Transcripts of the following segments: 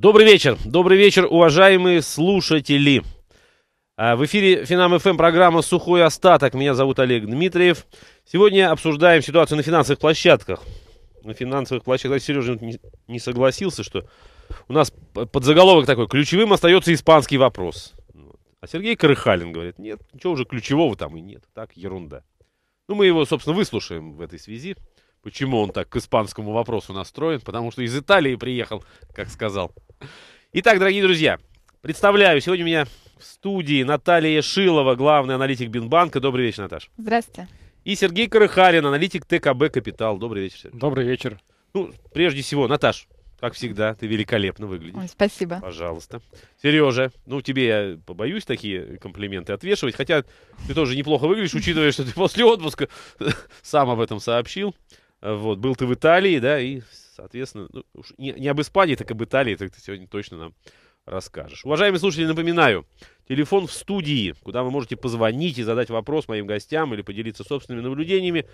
Добрый вечер, добрый вечер, уважаемые слушатели. А, в эфире Финам ФМ программа «Сухой остаток». Меня зовут Олег Дмитриев. Сегодня обсуждаем ситуацию на финансовых площадках. На финансовых площадках. Сережа не согласился, что у нас подзаголовок такой. Ключевым остается испанский вопрос. А Сергей Крыхалин говорит, нет, ничего уже ключевого там и нет. Так, ерунда. Ну, мы его, собственно, выслушаем в этой связи. Почему он так к испанскому вопросу настроен? Потому что из Италии приехал, как сказал Итак, дорогие друзья, представляю, сегодня у меня в студии Наталья Шилова, главный аналитик Бинбанка. Добрый вечер, Наташа. Здравствуйте. И Сергей Карыхарин, аналитик ТКБ «Капитал». Добрый вечер, Сергей. Добрый вечер. Ну, прежде всего, Наташ, как всегда, ты великолепно выглядишь. Ой, спасибо. Пожалуйста. Сережа, ну тебе я побоюсь такие комплименты отвешивать, хотя ты тоже неплохо выглядишь, учитывая, что ты после отпуска сам об этом сообщил. Вот, был ты в Италии, да, и Соответственно, ну, уж не, не об Испании, так об Италии, так ты сегодня точно нам расскажешь. Уважаемые слушатели, напоминаю, телефон в студии, куда вы можете позвонить и задать вопрос моим гостям или поделиться собственными наблюдениями.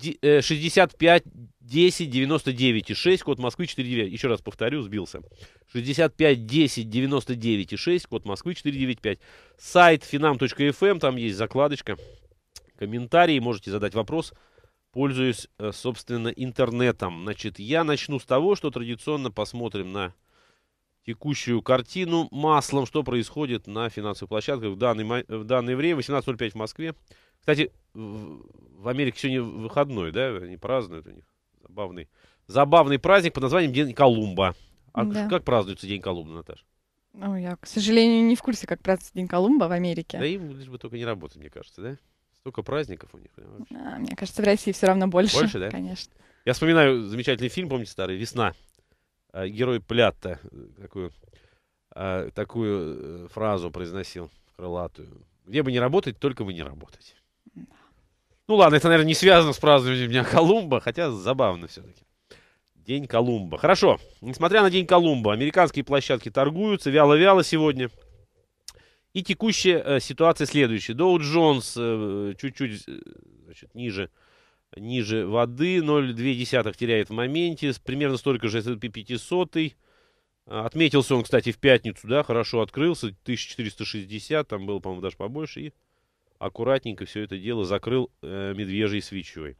65 10 99 6, код Москвы 49 Еще раз повторю, сбился. 65 10 99 6, код Москвы 495. Сайт finam.fm, эм, там есть закладочка, комментарии, можете задать вопрос пользуюсь, э, собственно, интернетом. Значит, я начну с того, что традиционно посмотрим на текущую картину маслом, что происходит на финансовых площадках в, данный, в данное время. 18.05 в Москве. Кстати, в Америке сегодня выходной, да? Они празднуют у них. Забавный, забавный праздник под названием День Колумба. А да. как празднуется День Колумба, Наташа? Ну, я, к сожалению, не в курсе, как празднуется День Колумба в Америке. Да им лишь бы только не работать, мне кажется, да? Столько праздников у них. Вообще. А, мне кажется, в России все равно больше. Больше, да? Конечно. Я вспоминаю замечательный фильм, помните старый, «Весна». А, герой Плятта э, такую, а, такую э, фразу произносил крылатую. Где бы не работать, только бы не работать. Да. Ну ладно, это, наверное, не связано с празднованием Дня Колумба, хотя забавно все-таки. День Колумба. Хорошо. Несмотря на День Колумба, американские площадки торгуются вяло-вяло сегодня. И текущая э, ситуация следующая. Доу Джонс э, чуть-чуть э, ниже, ниже воды, 0,2 теряет в моменте, примерно столько же S&P 500. А, отметился он, кстати, в пятницу, да, хорошо открылся, 1460, там было, по-моему, даже побольше, и аккуратненько все это дело закрыл э, медвежьей свечой.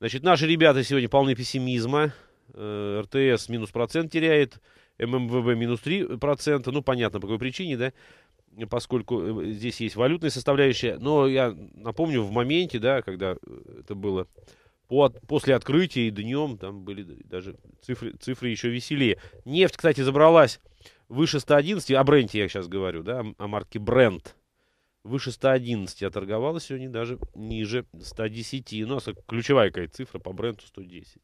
Значит, наши ребята сегодня полны пессимизма. Э, РТС минус процент теряет, ММВБ минус 3%, ну, понятно, по какой причине, да поскольку э, здесь есть валютная составляющая. Но я напомню, в моменте, да, когда э, это было после открытия и днем, там были даже цифры, цифры еще веселее. Нефть, кстати, забралась выше 111, о бренде я сейчас говорю, да, о марке Brent. Выше 111, Я торговалась сегодня даже ниже 110. Ну, а ключевая какая цифра по бренду 110.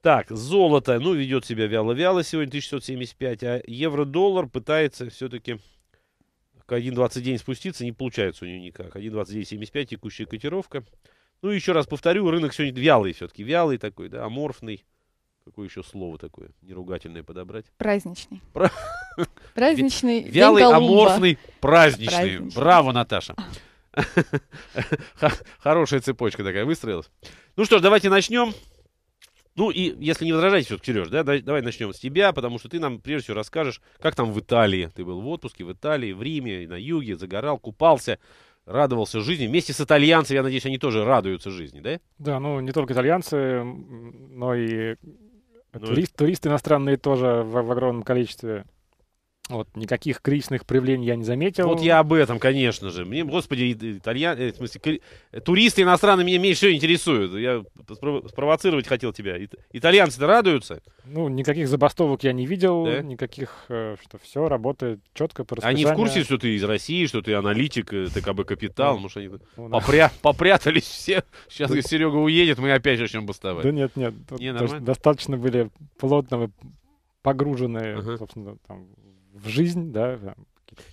Так, золото, ну, ведет себя вяло-вяло сегодня 1675, а евро-доллар пытается все-таки к 1.29 спуститься не получается у нее никак. 1.29.75 текущая котировка. Ну еще раз повторю, рынок сегодня вялый все-таки, вялый такой, да, аморфный. Какое еще слово такое неругательное подобрать? Праздничный. Пра... Праздничный. Вялый, аморфный, праздничный. праздничный. Браво, Наташа. Хорошая цепочка такая выстроилась. Ну что ж, давайте начнем. Ну и если не возражаете, все-таки, Сереж, да, давай начнем с тебя, потому что ты нам прежде всего расскажешь, как там в Италии. Ты был в отпуске в Италии, в Риме, на юге, загорал, купался, радовался жизни. Вместе с итальянцами, я надеюсь, они тоже радуются жизни, да? Да, ну не только итальянцы, но и ну, турист, туристы иностранные тоже в, в огромном количестве. Вот, никаких кризисных проявлений я не заметил. Вот я об этом, конечно же. Мне, господи, итальян... Э, в смысле, кри... Э, туристы иностранные меня меньше всего интересуют. Я спровоцировать хотел тебя. Итальянцы-то радуются? Ну, никаких забастовок я не видел, да? никаких, э, что все работает четко по Они в курсе, что ты из России, что ты аналитик, ТКБ Капитал, может, они ну, попрятались все. Сейчас Серега уедет, мы опять начнем бастовать. Да нет, нет. достаточно были плотно погружены, собственно, там в жизнь, да.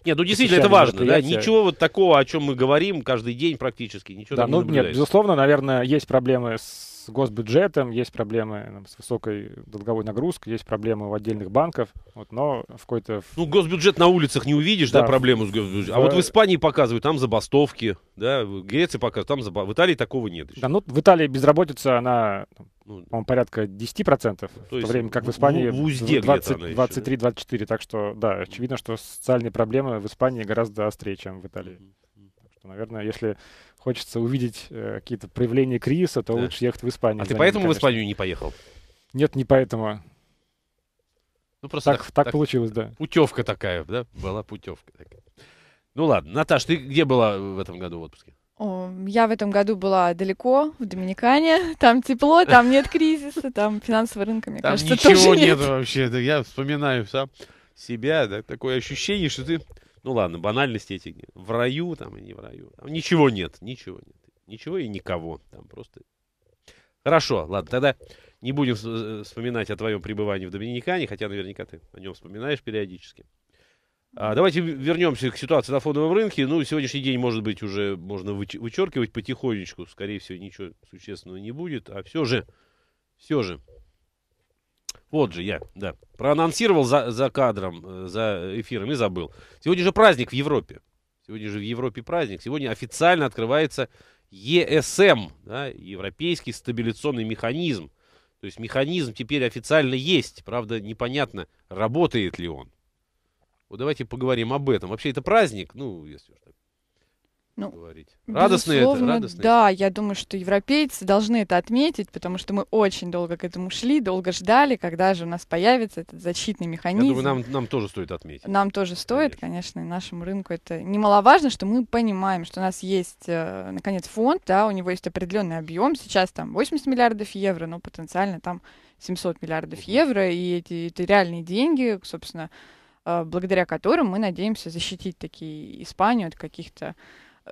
Нет, ну действительно, это важно, да, ничего вот такого, о чем мы говорим каждый день практически, ничего да, ну, не Нет, безусловно, наверное, есть проблемы с госбюджетом, есть проблемы там, ну, с высокой долговой нагрузкой, есть проблемы у отдельных банков, вот, но в какой-то... Ну, госбюджет на улицах не увидишь, да, да проблему с госбюджетом. В... А вот в Испании показывают, там забастовки, да, в Греции показывают, там забастовки. В Италии такого нет еще. Да, ну, в Италии безработица, она ну, по порядка 10%, то в то время как в Испании в узде 23-24. Так что, да, очевидно, что социальные проблемы в Испании гораздо острее, чем в Италии. Так что, наверное, если хочется увидеть э, какие-то проявления кризиса, то да. лучше ехать в Испанию. А ты поэтому конечно. в Испанию не поехал? Нет, не поэтому. Ну, просто так, так, так, так получилось, да. Путевка такая, да? Была путевка такая. Ну ладно. Наташ, ты где была в этом году в отпуске? Я в этом году была далеко, в Доминикане. Там тепло, там нет кризиса, там финансового рынка, мне там кажется, ничего тоже нет. нет вообще. Да, я вспоминаю сам себя, да, такое ощущение, что ты... Ну ладно, банальности эти. В раю там и не в раю. Там ничего нет, ничего нет. Ничего и никого. Там просто... Хорошо, ладно, тогда не будем э, вспоминать о твоем пребывании в Доминикане, хотя наверняка ты о нем вспоминаешь периодически. А, давайте вернемся к ситуации на фондовом рынке. Ну, сегодняшний день, может быть, уже можно вычеркивать потихонечку. Скорее всего, ничего существенного не будет. А все же, все же. Вот же я, да. Проанонсировал за, за кадром, э, за эфиром и забыл. Сегодня же праздник в Европе. Сегодня же в Европе праздник. Сегодня официально открывается ЕСМ, да, Европейский стабилизационный механизм. То есть механизм теперь официально есть. Правда, непонятно, работает ли он. Вот давайте поговорим об этом. Вообще это праздник, ну, если уж так ну, говорить. Радостно это, радостно. Да, я думаю, что европейцы должны это отметить, потому что мы очень долго к этому шли, долго ждали, когда же у нас появится этот защитный механизм. Я думаю, нам, нам тоже стоит отметить. Нам тоже стоит, конечно, конечно нашему рынку это немаловажно, что мы понимаем, что у нас есть, э, наконец, фонд, да, у него есть определенный объем, сейчас там 80 миллиардов евро, но потенциально там 700 миллиардов евро, и эти, это реальные деньги, собственно, Э, благодаря которым мы надеемся защитить такие Испанию от каких-то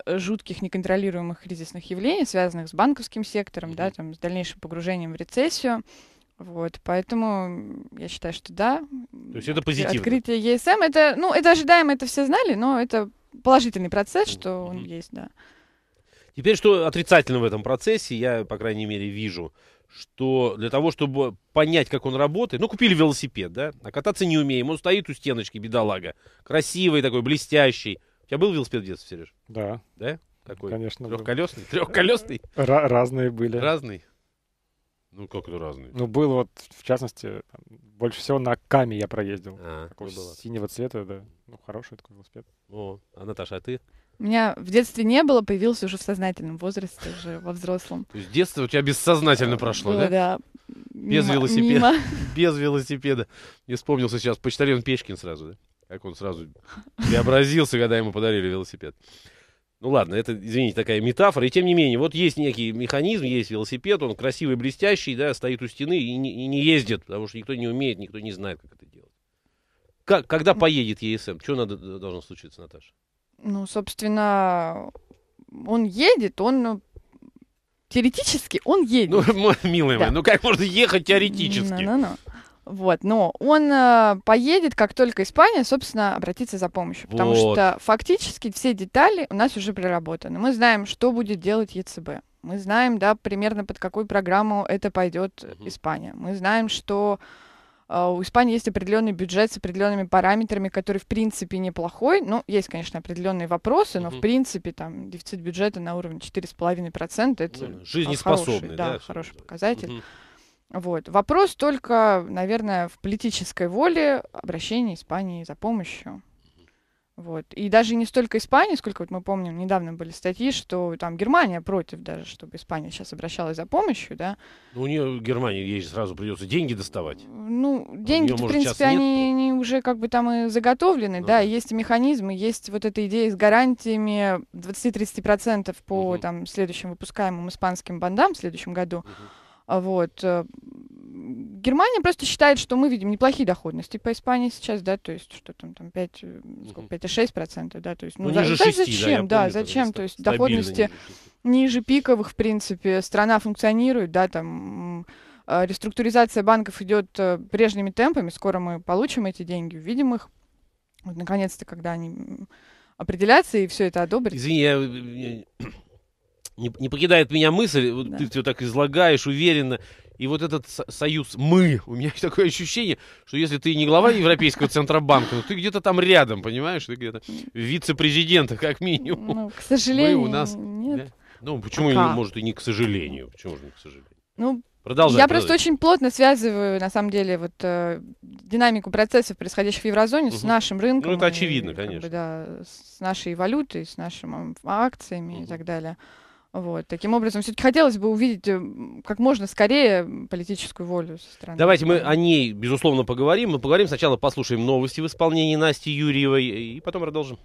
э, жутких неконтролируемых кризисных явлений, связанных с банковским сектором, mm-hmm. да, там, с дальнейшим погружением в рецессию. Вот, поэтому я считаю, что да. То есть это позитивно. Открытие ЕСМ это, ну, это ожидаемо, это все знали, но это положительный процесс, что mm-hmm. он есть, да. Теперь, что отрицательно в этом процессе, я, по крайней мере, вижу, что для того, чтобы понять, как он работает, ну, купили велосипед, да, а кататься не умеем, он стоит у стеночки, бедолага, красивый такой, блестящий. У тебя был велосипед в детстве, Сереж? Да. Да? Какой? Конечно. Трехколесный? Был. Трехколесный? Р- разные были. Разный? Ну, как это разный. Ну, был вот, в частности, больше всего на Каме я проездил. А, такой было. синего цвета, да. Ну, хороший такой велосипед. О, а Наташа, а ты? У меня в детстве не было, появился уже в сознательном возрасте, уже во взрослом. То есть детство у тебя бессознательно прошло, было, да? Да. Без мимо, велосипеда. Мимо. Без велосипеда. Не вспомнился сейчас почтальон Печкин сразу, да? Как он сразу преобразился, когда ему подарили велосипед. Ну ладно, это, извините, такая метафора. И тем не менее, вот есть некий механизм, есть велосипед, он красивый, блестящий, да, стоит у стены и не, и не ездит, потому что никто не умеет, никто не знает, как это делать. Как, когда поедет ЕСМ? Что надо, должно случиться, Наташа? ну, собственно, он едет, он теоретически он едет. Ну, милая да. моя, ну как можно ехать теоретически? No, no, no. Вот, но он э, поедет, как только Испания, собственно, обратится за помощью, потому вот. что фактически все детали у нас уже проработаны. Мы знаем, что будет делать ЕЦБ. Мы знаем, да, примерно под какую программу это пойдет угу. Испания. Мы знаем, что а, у Испании есть определенный бюджет с определенными параметрами, который, в принципе, неплохой. Ну, есть, конечно, определенные вопросы, но, mm-hmm. в принципе, там дефицит бюджета на уровне 4,5% это ну, жизнеспособный, хороший, да, да хороший показатель. Mm-hmm. Вот. Вопрос только, наверное, в политической воле обращения Испании за помощью. Вот. И даже не столько Испания, сколько вот мы помним, недавно были статьи, что там Германия против даже, чтобы Испания сейчас обращалась за помощью, да. Ну, у нее Германии ей сразу придется деньги доставать. Ну, а деньги, в принципе, они, они уже как бы там и заготовлены, ну. да, есть механизмы, есть вот эта идея с гарантиями 20-30% по угу. там следующим выпускаемым испанским бандам в следующем году. Угу. Вот э, Германия просто считает, что мы видим неплохие доходности по Испании сейчас, да, то есть что там, там 5, э, сколько, процентов, да, то есть, ну, ну ниже да, 6, зачем, да, помню, да зачем, то есть доходности ниже, ниже пиковых, в принципе, страна функционирует, да, там а, реструктуризация банков идет э, прежними темпами, скоро мы получим эти деньги, увидим их, вот, наконец-то, когда они определятся и все это одобрят. Извини, я не, не покидает меня мысль, да. ты все так излагаешь уверенно. И вот этот союз «мы», у меня такое ощущение, что если ты не глава Европейского Центробанка, то ты где-то там рядом, понимаешь, ты где-то вице-президента, как минимум. Ну, к сожалению, мы у нас... нет. Да? Ну, почему, а может, и не к сожалению? Почему же не к сожалению? Ну, Продолжай, я продолжай. просто очень плотно связываю, на самом деле, вот э, динамику процессов, происходящих в еврозоне, угу. с нашим ну, рынком. Ну, это очевидно, и, конечно. Как бы, да, с нашей валютой, с нашими акциями угу. и так далее. Вот. Таким образом, все-таки хотелось бы увидеть э, как можно скорее политическую волю со стороны. Давайте мы о ней, безусловно, поговорим. Мы поговорим сначала, послушаем новости в исполнении Насти Юрьевой э, и потом продолжим.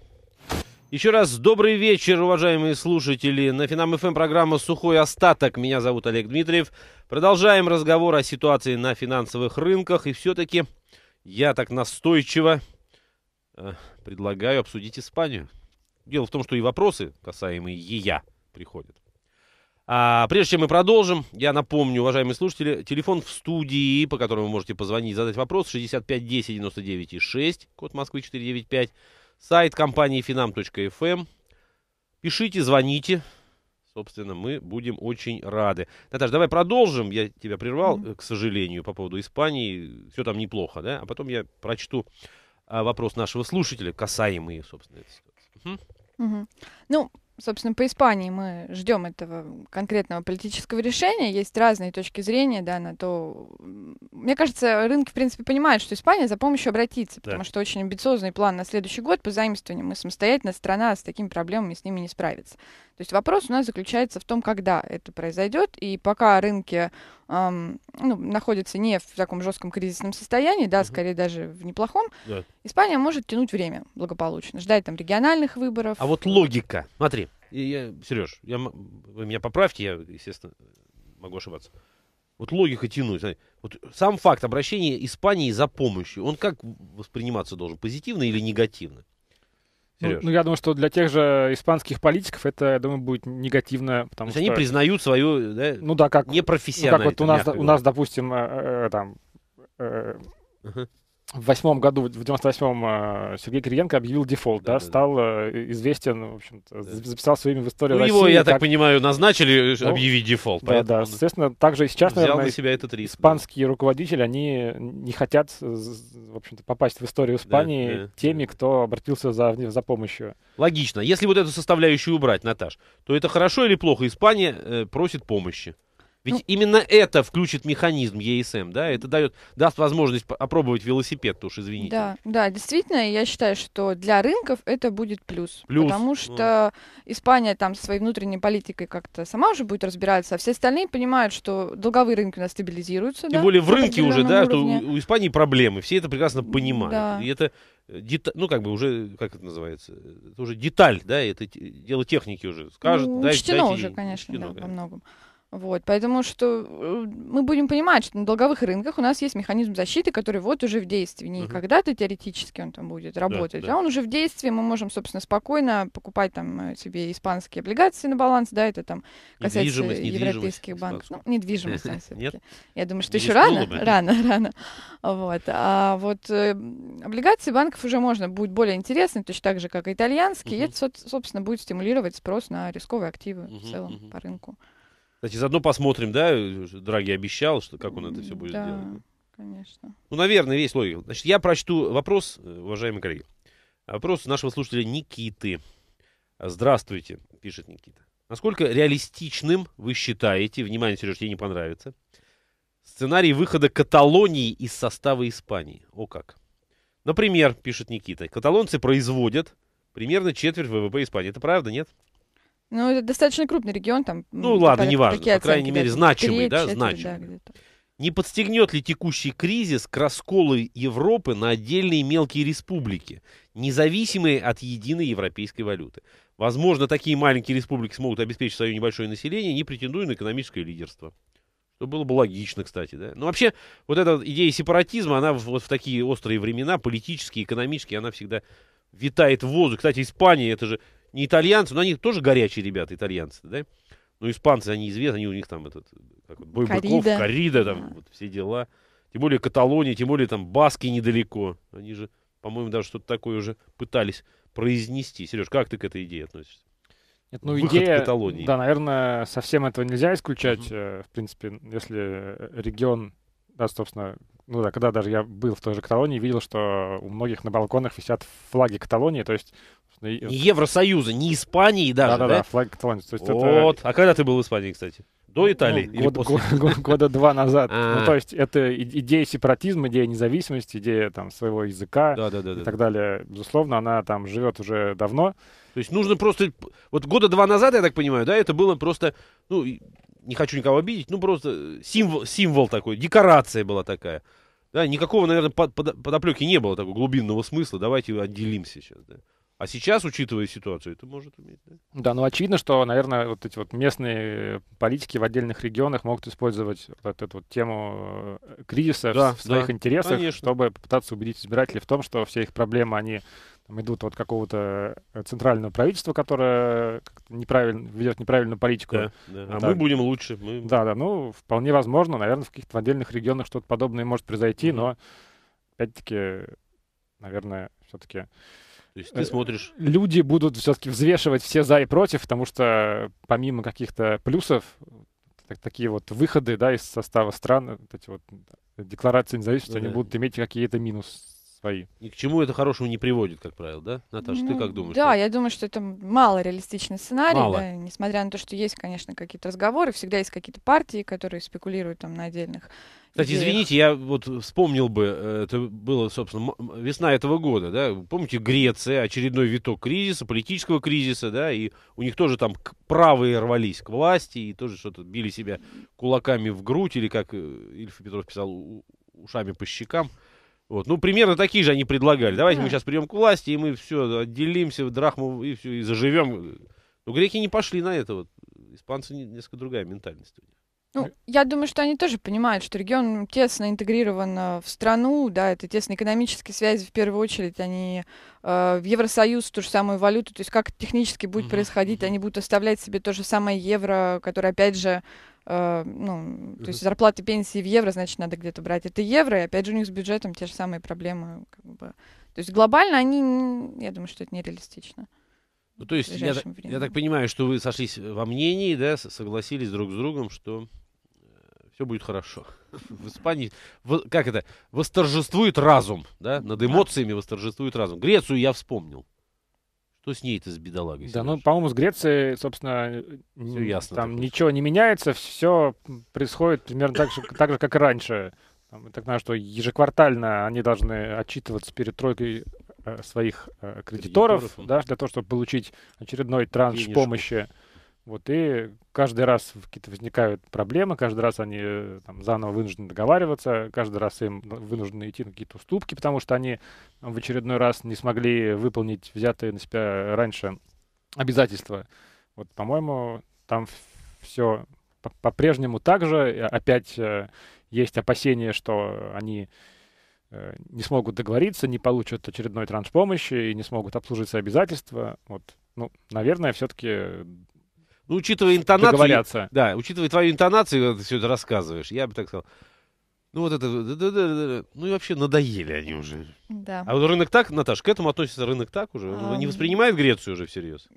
Еще раз добрый вечер, уважаемые слушатели. На Финам ФМ эм программа «Сухой остаток». Меня зовут Олег Дмитриев. Продолжаем разговор о ситуации на финансовых рынках. И все-таки я так настойчиво э, предлагаю обсудить Испанию. Дело в том, что и вопросы, касаемые ее приходит. А, прежде чем мы продолжим, я напомню, уважаемые слушатели, телефон в студии, по которому вы можете позвонить, задать вопрос, 65 10 99 и 6, код Москвы 495, сайт компании finam.fm. Эм. Пишите, звоните, собственно, мы будем очень рады. Наташа, давай продолжим, я тебя прервал, mm-hmm. к сожалению, по поводу Испании, все там неплохо, да? А потом я прочту а, вопрос нашего слушателя, касаемые, собственно, этой ситуации. Угу. Ну, собственно, по Испании мы ждем этого конкретного политического решения. Есть разные точки зрения, да, на то... Мне кажется, рынки, в принципе, понимают, что Испания за помощью обратится, потому да. что очень амбициозный план на следующий год по заимствованию мы самостоятельно страна с такими проблемами с ними не справится. То есть вопрос у нас заключается в том, когда это произойдет, и пока рынки эм, ну, находится не в таком жестком кризисном состоянии, да, угу. скорее даже в неплохом, да. Испания может тянуть время благополучно, ждать там региональных выборов. А вот логика, смотри, я, Сереж, я, вы меня поправьте, я, естественно, могу ошибаться. Вот логика тянуть. Вот сам факт обращения Испании за помощью, он как восприниматься должен, позитивно или негативно? Сереж. Ну, ну, я думаю, что для тех же испанских политиков это, я думаю, будет негативно, потому То есть что... они признают свою, да, ну, да как, непрофессиональность. Ну, как вот у нас, у нас, допустим, э, э, там, э, uh-huh в восьмом году, в 98-м э, Сергей Кириенко объявил дефолт, да, да, да стал да. Э, известен, в общем да. записал свое имя в историю ну, России. его, я как... так понимаю, назначили э, ну, объявить дефолт. Да, да, он... соответственно, также и сейчас, взял наверное, на себя этот риск, испанские да. руководители, они не хотят, в общем-то, попасть в историю Испании да, да, теми, да. кто обратился за, за помощью. Логично. Если вот эту составляющую убрать, Наташ, то это хорошо или плохо? Испания э, просит помощи. Ведь ну, именно это включит механизм ЕСМ, эм, да? Это дает, даст возможность опробовать велосипед, уж извините. Да, да, действительно, я считаю, что для рынков это будет плюс. плюс. Потому что ну. Испания там своей внутренней политикой как-то сама уже будет разбираться, а все остальные понимают, что долговые рынки у нас стабилизируются. Тем да, более в рынке уже, да, что у, у Испании проблемы, все это прекрасно понимают. Да. И это э, деталь, ну как бы уже, как это называется, это уже деталь, да, это дело техники уже. скажет. ну, дайте, дайте уже, деньги. конечно, учтено, да, да, во многом. Вот, поэтому что э, мы будем понимать, что на долговых рынках у нас есть механизм защиты, который вот уже в действии. Не Uh -huh. когда-то теоретически он там будет работать, да, да. а он уже в действии. Мы можем, собственно, спокойно покупать там э, себе испанские облигации на баланс, да, это там касается европейских банков. Ну, недвижимость, все-таки. Я думаю, что еще рано, рано, рано. Вот. А вот э, облигации банков уже можно будет более интересны, точно так же, как и итальянские. это, собственно, будет стимулировать спрос на рисковые активы в целом по рынку. Кстати, заодно посмотрим, да, Драги обещал, что как он это все будет да, делать. конечно. Ну, наверное, весь логик. Значит, я прочту вопрос, э, уважаемые коллеги. Вопрос нашего слушателя Никиты. Здравствуйте, пишет Никита. Насколько реалистичным вы считаете, внимание, Сереж, тебе не понравится, сценарий выхода Каталонии из состава Испании? О как. Например, пишет Никита, каталонцы производят примерно четверть ВВП Испании. Это правда, нет? Ну, это достаточно крупный регион, там. Ну ладно, неважно. По крайней мере, значимый, да, значимый. Не подстегнет ли текущий кризис к расколу Европы на отдельные мелкие республики, независимые от единой европейской валюты? Возможно, такие маленькие республики смогут обеспечить свое небольшое население, не претендуя на экономическое лидерство. Что было бы логично, кстати, да. Но вообще, вот эта идея сепаратизма, она вот в такие острые времена, политические, экономические, она всегда витает в воздухе. Кстати, Испания, это же не итальянцы, но они тоже горячие ребята, итальянцы, да? Ну, испанцы, они известны, они у них там этот, как вот, бой коррида. быков, коррида, там, да. вот, все дела. Тем более Каталония, тем более там Баски недалеко. Они же, по-моему, даже что-то такое уже пытались произнести. Сереж, как ты к этой идее относишься? Нет, ну, Выход идея, Каталонии. Да, наверное, совсем этого нельзя исключать. Mm-hmm. В принципе, если регион, да, собственно, ну да, когда даже я был в той же Каталонии, видел, что у многих на балконах висят флаги Каталонии, то есть не Евросоюза, не Испании даже, да? Да-да-да, флаг Каталонии. Вот. Это... А когда ты был в Испании, кстати? До ну, Италии? Ну, год, после? Год, год, года два назад. А. Ну, то есть это идея сепаратизма, идея независимости, идея там своего языка и так далее. Безусловно, она там живет уже давно. То есть нужно просто... Вот года два назад, я так понимаю, да, это было просто... Ну, не хочу никого обидеть, ну, просто символ, символ такой, декорация была такая. Да, никакого, наверное, под, под, подоплеки не было такого глубинного смысла. Давайте отделимся сейчас, да. А сейчас, учитывая ситуацию, это может уметь? да? Да, ну очевидно, что, наверное, вот эти вот местные э, политики в отдельных регионах могут использовать вот эту вот тему э, кризиса да, в своих да, интересах, конечно. чтобы попытаться убедить избирателей в том, что все их проблемы, они там, идут от какого-то э, центрального правительства, которое неправильно, ведет неправильную политику. Да, да. А да. мы будем лучше. Мы... Да, да, ну вполне возможно, наверное, в каких-то отдельных регионах что-то подобное может произойти, mm-hmm. но опять-таки, наверное, все-таки то есть ты э, смотришь... Люди будут все-таки взвешивать все за и против, потому что помимо каких-то плюсов, так, такие вот выходы да, из состава стран, вот эти вот декларации независимости, да. они будут иметь какие-то минусы свои. И к чему это хорошему не приводит, как правило, да? Наташа, ну, ты как думаешь? Да, что? я думаю, что это мало реалистичный сценарий, мало. Да, несмотря на то, что есть, конечно, какие-то разговоры, всегда есть какие-то партии, которые спекулируют там на отдельных кстати, извините, я вот вспомнил бы, э, это было, собственно, весна этого года, да, помните, Греция, очередной виток кризиса, политического кризиса, да, и у них тоже там правые рвались к власти и тоже что-то били себя кулаками в грудь, или как э, Ильф Петров писал, ушами по щекам. Вот. Ну, примерно такие же они предлагали. Давайте да. мы сейчас придем к власти, и мы все отделимся в драхму, и все, и заживем. Но греки не пошли на это. Вот. Испанцы несколько другая ментальность ну, э, я думаю, что они тоже понимают, что регион тесно интегрирован э, в страну, да, это тесно экономические связи в первую очередь, они э, в Евросоюз ту же самую валюту, то есть как технически будет происходить, они будут оставлять себе то же самое евро, которое опять же Uh, ну, то есть зарплаты, пенсии в евро, значит, надо где-то брать это евро, и опять же у них с бюджетом те же самые проблемы. Как бы. То есть глобально они, я думаю, что это нереалистично. Ну, то есть, я, я так понимаю, что вы сошлись во мнении, да, согласились друг с другом, что все будет хорошо. В Испании, в, как это, восторжествует разум, да? Над эмоциями восторжествует разум. Грецию я вспомнил. Что с ней-то с бедолагой? Да, ну, по-моему, с Грецией, собственно, все ясно, там ничего не меняется, все происходит примерно так же, так же как и раньше. Там, так знаю, что ежеквартально они должны отчитываться перед тройкой э, своих э, кредиторов, кредиторов да, для того, чтобы получить очередной транш Денежку. помощи. Вот, и каждый раз какие-то возникают проблемы, каждый раз они э, там, заново вынуждены договариваться, каждый раз им вынуждены идти на какие-то уступки, потому что они в очередной раз не смогли выполнить взятые на себя раньше обязательства. Вот, по-моему, там все по-прежнему так же. Опять э, есть опасения, что они э, не смогут договориться, не получат очередной транш помощи и не смогут обслужить свои обязательства. Вот, ну, наверное, все-таки ну, учитывая интонацию... Да, учитывая твою интонацию, когда ты все это рассказываешь, я бы так сказал. Ну вот это, да, да, да, ну и вообще надоели они уже. Да. А вот рынок так, Наташ, к этому относится рынок так уже? Он ну, а... не воспринимает Грецию уже всерьез?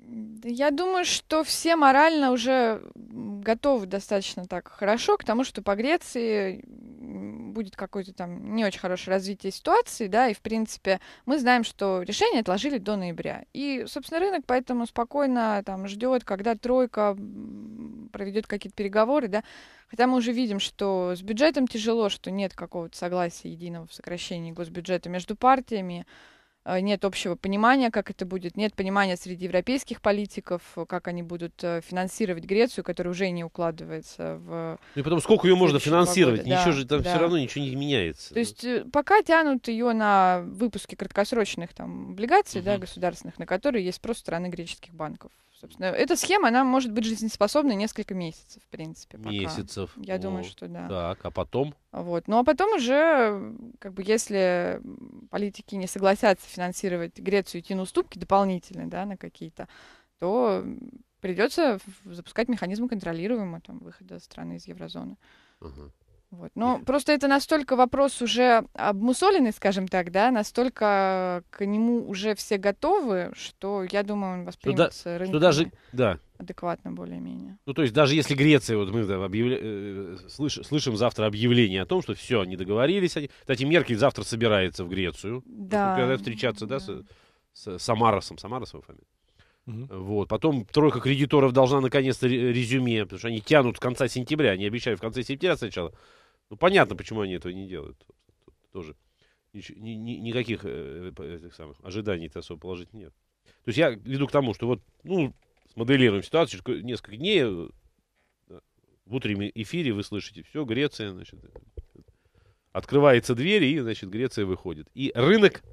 Я думаю, что все морально уже готовы достаточно так хорошо к тому, что по Греции будет какое-то там не очень хорошее развитие ситуации, да, и в принципе мы знаем, что решение отложили до ноября. И, собственно, рынок поэтому спокойно там ждет, когда тройка проведет какие-то переговоры, да, хотя мы уже видим, что с бюджетом тяжело, что нет какого-то согласия единого в сокращении госбюджета между партиями, э, нет общего понимания, как это будет, нет понимания среди европейских политиков, э, как они будут э, финансировать Грецию, которая уже не укладывается в... Ну и потом, сколько ее можно финансировать? Года. Ничего да, же там да. все равно ничего не меняется. То ну. есть пока тянут ее на выпуске краткосрочных там облигаций, угу. да, государственных, на которые есть просто страны греческих банков собственно, эта схема, она может быть жизнеспособной несколько месяцев, в принципе. Пока. Месяцев. Я вот. думаю, что да. Так, а потом? Вот. Ну а потом уже, как бы, если политики не согласятся финансировать Грецию и идти на уступки дополнительные, да, на какие-то, то придется запускать механизмы контролируемого там, выхода страны из еврозоны. Угу. Вот. Ну, просто это настолько вопрос уже обмусоленный, скажем так, да, настолько к нему уже все готовы, что я думаю, он воспримется что рынком что даже, да. адекватно более-менее. Ну, то есть даже если Греция, вот мы да, объявля... Э, слыш... слышим завтра объявление о том, что все, они договорились. Они... Кстати, Меркель завтра собирается в Грецию. Да. Когда встречаться, да, да с, с Самаросом. Самарос его фамилия? Вот. Потом тройка кредиторов должна наконец-то резюме, потому что они тянут с конца сентября. Они обещали в конце сентября сначала ну, понятно, почему они этого не делают. тоже никаких э, этих самых ожиданий-то особо положить нет. То есть я веду к тому, что вот, ну, смоделируем ситуацию, через несколько дней э, в утреннем эфире вы слышите, все, Греция, значит, э, открывается дверь, и, значит, Греция выходит. И рынок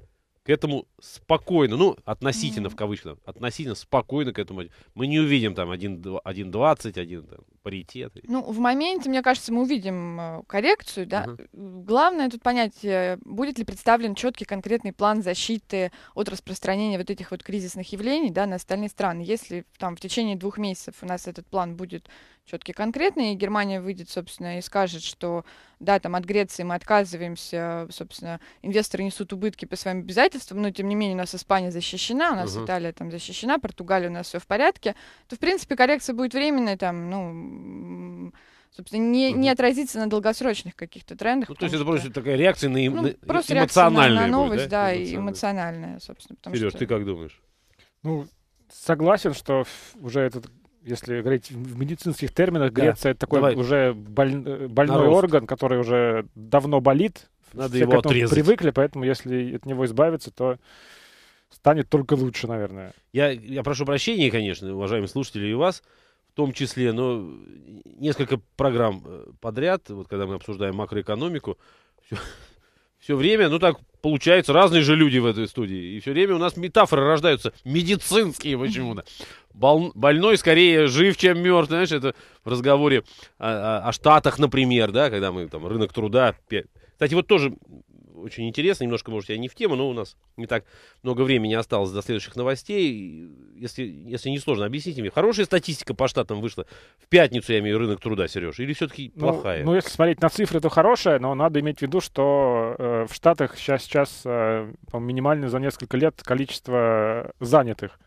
к этому спокойно, ну, относительно, mm-hmm. в кавычках, относительно спокойно к этому. Мы не увидим там 1,20, 1, один паритет. Ну, в моменте, мне кажется, мы увидим э, коррекцию, да. Uh-huh. Главное тут понять, э, будет ли представлен четкий конкретный план защиты от распространения вот этих вот кризисных явлений, да, на остальные страны. Если там в течение двух месяцев у нас этот план будет четкие, конкретные, и Германия выйдет, собственно, и скажет, что да, там от Греции мы отказываемся, собственно, инвесторы несут убытки по своим обязательствам, но тем не менее у нас Испания защищена, у нас uh-huh. Италия там защищена, Португалия у нас все в порядке, то в принципе коррекция будет временной, там, ну собственно, не, не отразится на долгосрочных каких-то трендах. Ну, то есть это просто такая реакция на, ну, на просто эмоциональная. Реакция на, на новость, будет, да, да эмоциональная. и эмоциональная, собственно. Сереж, что... ты как думаешь? Ну, согласен, что уже этот если говорить в медицинских терминах, Греция да. это такой Давай. уже боль, больной Нарост. орган, который уже давно болит. Надо Все его к отрезать. привыкли, поэтому если от него избавиться, то станет только лучше, наверное. Я, я прошу прощения, конечно, уважаемые слушатели и вас, в том числе, но несколько программ э, подряд, вот когда мы обсуждаем макроэкономику, все, все время, ну так получается, разные же люди в этой студии. И все время у нас метафоры рождаются медицинские почему-то. Бол, больной скорее жив, чем мертв. Знаешь, это в разговоре о, о, о Штатах, например, да, когда мы там рынок труда. Кстати, вот тоже очень интересно, немножко, может, я не в тему, но у нас не так много времени осталось до следующих новостей. Если, если не сложно, объясните мне. Хорошая статистика по штатам вышла в пятницу, я имею рынок труда, Сереж, или все-таки ну, плохая? Ну, ну, если смотреть на цифры, то хорошая, но надо иметь в виду, что э, в Штатах сейчас, сейчас э, минимально за несколько лет количество занятых.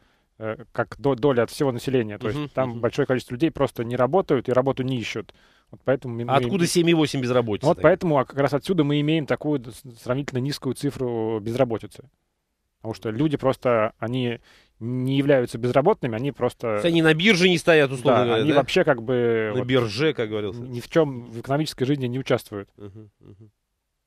Э, как доля от всего населения. То uh-huh, есть там uh-huh. большое количество людей просто не работают и работу не ищут. Вот поэтому мы, а откуда 7,8 безработицы? Вот поэтому а как раз отсюда мы имеем такую сравнительно низкую цифру безработицы. Потому что люди просто, они не являются безработными, они просто... То есть они на бирже не стоят, условно да, говоря, они да? вообще как бы... На вот, бирже, как говорился, Ни в чем в экономической жизни не участвуют. Uh-huh,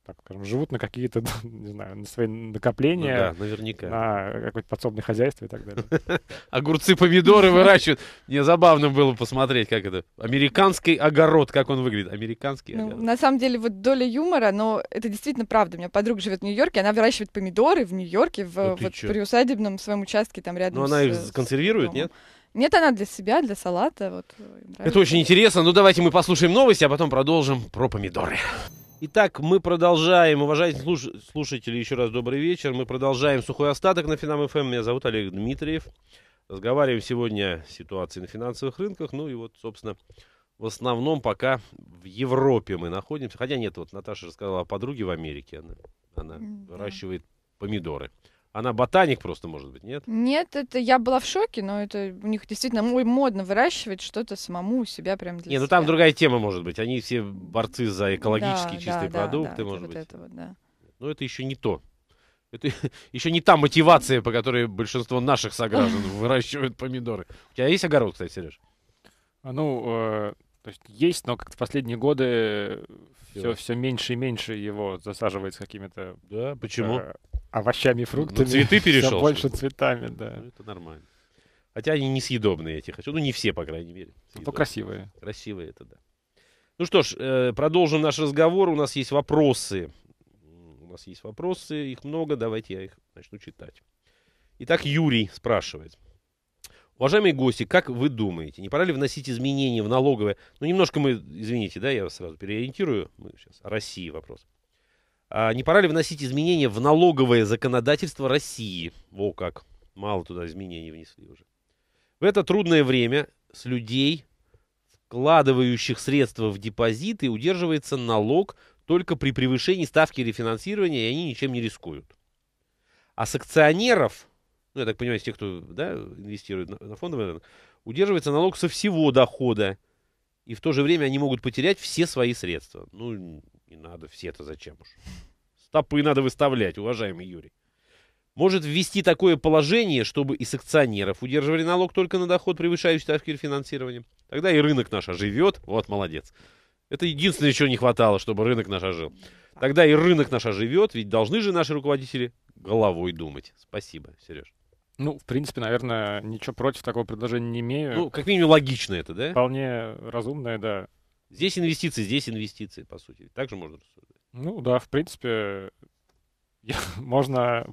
так скажем, живут на какие-то, не знаю, на свои ну накопления. Ну да, наверняка. На какое-то подсобное хозяйство и так далее. Огурцы, помидоры выращивают. Мне забавно было посмотреть, как это. Американский огород, как он выглядит. Американский ну, огород. На самом деле, вот доля юмора, но это действительно правда. У меня подруга живет в Нью-Йорке, она выращивает помидоры в Нью-Йорке, в ну приусадебном своем участке там рядом. Но она их консервирует, нет? Нет, она для себя, для салата. Вот, Это очень интересно. Ну, давайте мы послушаем новости, а потом продолжим про помидоры. Итак, мы продолжаем. Уважаемые слуш... слушатели, еще раз добрый вечер. Мы продолжаем сухой остаток на Финам ФМ. Эм. Меня зовут Олег Дмитриев. Разговариваем сегодня о ситуации на финансовых рынках. Ну и вот, собственно, в основном пока в Европе мы находимся. Хотя нет, вот Наташа рассказала о подруге в Америке. Она, она да. выращивает помидоры. Она ботаник просто, может быть, нет? Нет, это я была в шоке, но это у них действительно модно выращивать что-то самому у себя прям для Нет, ну там другая тема, может быть. Они все борцы за экологические да, чистые да, продукты, да, может вот быть. Это вот, да. Но это еще не то. Это еще не та мотивация, по которой большинство наших сограждан выращивают помидоры. У тебя есть огород, кстати, Сереж? А, ну, э, то есть есть, но как-то последние годы все, все меньше и меньше его засаживает с какими-то... Да, почему? Э, овощами, ну, фруктами. Ну, цветы перешел. Все больше цветами, да. Ну, это нормально. Хотя они несъедобные, я тебе хочу. Ну, не все, по крайней мере. А съедобные. Ну, красивые. Красивые это, да. Ну что ж, э, продолжим наш разговор. У нас есть вопросы. У нас есть вопросы, их много. Давайте я их начну читать. Итак, Юрий спрашивает. Уважаемые гости, как вы думаете, не пора ли вносить изменения в налоговое? Ну, немножко мы, извините, да, я вас сразу переориентирую. Мы сейчас о России вопрос. А не пора ли вносить изменения в налоговое законодательство России? Во как, мало туда изменений внесли уже. В это трудное время с людей, вкладывающих средства в депозиты, удерживается налог только при превышении ставки рефинансирования, и они ничем не рискуют. А с акционеров ну, я так понимаю, из тех, кто да, инвестирует на, на фондовый рынок, удерживается налог со всего дохода. И в то же время они могут потерять все свои средства. Ну, не надо все это зачем уж. Стопы надо выставлять, уважаемый Юрий. Может ввести такое положение, чтобы и акционеров удерживали налог только на доход, превышающий ставки рефинансирования. Тогда и рынок наш оживет. Вот, молодец. Это единственное, чего не хватало, чтобы рынок наш ожил. Тогда и рынок наш оживет, ведь должны же наши руководители головой думать. Спасибо, Сереж. Ну, в принципе, наверное, ничего против такого предложения не имею. Ну, как минимум, логично это, да? Вполне разумное, да. Здесь инвестиции, здесь инвестиции, по сути. Так же можно рассуждать. Ну да, в принципе, можно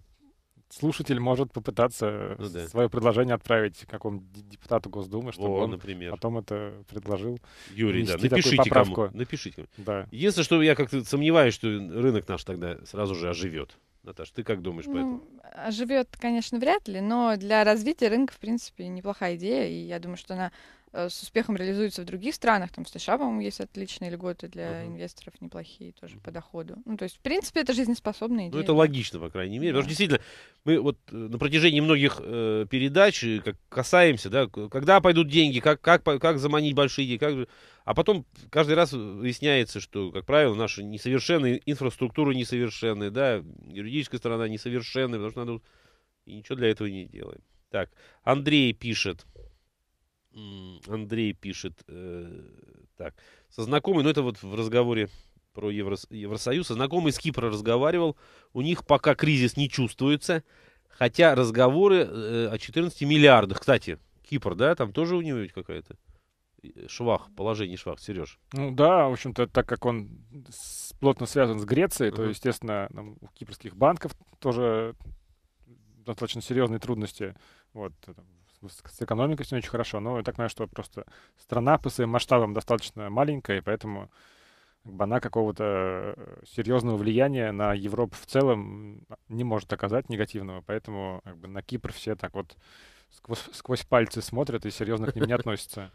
слушатель может попытаться ну, да. свое предложение отправить какому-нибудь депутату Госдумы, чтобы О, он например. потом это предложил. Юрий, да, напишите кому. Напишите. Да. Единственное, что я как-то сомневаюсь, что рынок наш тогда сразу же оживет. Наташа, ты как думаешь по ну, этому? А живет, конечно, вряд ли, но для развития рынка, в принципе, неплохая идея, и я думаю, что она Э, с успехом реализуется в других странах. Там в США, по-моему, есть отличные льготы для uh-huh. инвесторов, неплохие тоже по доходу. Ну, то есть, в принципе, это жизнеспособная идея. Ну, это логично, по крайней мере. Да. Потому что действительно, мы вот э, на протяжении многих э, передач э, как касаемся, да, когда пойдут деньги, как, как, как заманить большие деньги, как... А потом каждый раз выясняется, что, как правило, наша несовершенная инфраструктура несовершенная, да, юридическая сторона несовершенная, потому что надо... И ничего для этого не делаем. Так, Андрей пишет. Андрей пишет э, так. Со знакомой, ну это вот в разговоре про Евро, Евросоюз, со знакомой с Кипра разговаривал. У них пока кризис не чувствуется, хотя разговоры э, о 14 миллиардах. Кстати, Кипр, да, там тоже у него ведь какая-то э, швах, положение швах, Сереж. Ну да, в общем-то, так как он с, плотно связан с Грецией, uh-huh. то, естественно, там, у кипрских банков тоже достаточно серьезные трудности. Вот, там, с экономикой все очень хорошо, но я так понимаю, что просто страна по своим масштабам достаточно маленькая, и поэтому как бы она какого-то э, серьезного влияния на Европу в целом не может оказать негативного, поэтому как бы, на Кипр все так вот сквозь, сквозь пальцы смотрят и серьезно к ним не относятся.